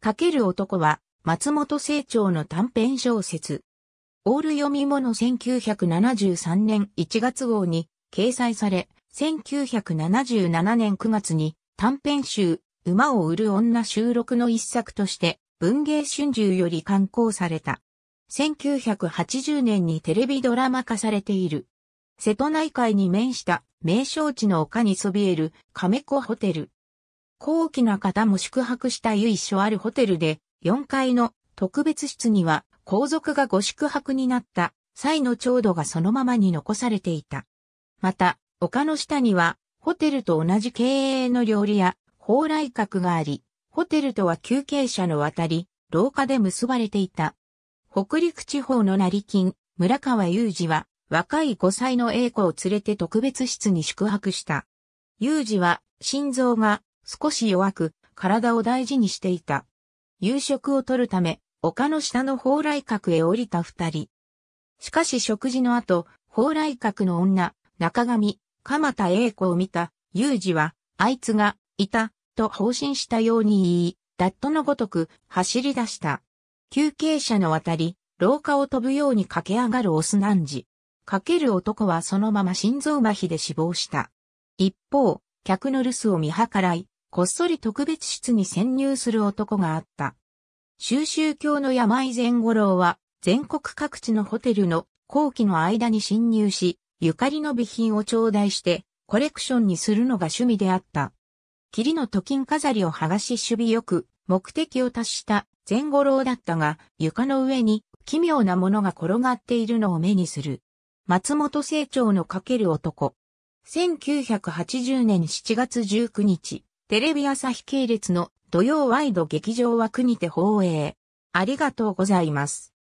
かける男は、松本清張の短編小説。オール読み物1973年1月号に掲載され、1977年9月に短編集、馬を売る女収録の一作として文芸春秋より刊行された。1980年にテレビドラマ化されている。瀬戸内海に面した名勝地の丘にそびえる亀子ホテル。高貴な方も宿泊した由緒あるホテルで、4階の特別室には皇族がご宿泊になった際の調度がそのままに残されていた。また、丘の下には、ホテルと同じ経営の料理屋、蓬莱閣があり、ホテルとは休憩者の渡り、廊下で結ばれていた。北陸地方の成金、村川雄二は、若い5歳の英子を連れて特別室に宿泊した。雄二は、心臓が少し弱く、体を大事にしていた。夕食をとるため、丘の下の蓬莱閣へ降りた二人。しかし食事の後、蓬莱閣の女、中上、鎌田英子を見た、有事は、あいつが、いた、と放心したように言い、ダットのごとく、走り出した。休憩者の渡り、廊下を飛ぶように駆け上がるオスナンジ。ける男はそのまま心臓麻痺で死亡した。一方、客の留守を見計らい、こっそり特別室に潜入する男があった。収集教の山井善五郎は、全国各地のホテルの後期の間に侵入し、ゆかりの備品を頂戴して、コレクションにするのが趣味であった。霧の時金飾りを剥がし守備よく、目的を達した前五郎だったが、床の上に奇妙なものが転がっているのを目にする。松本清張のかける男。1980年7月19日、テレビ朝日系列の土曜ワイド劇場枠にて放映。ありがとうございます。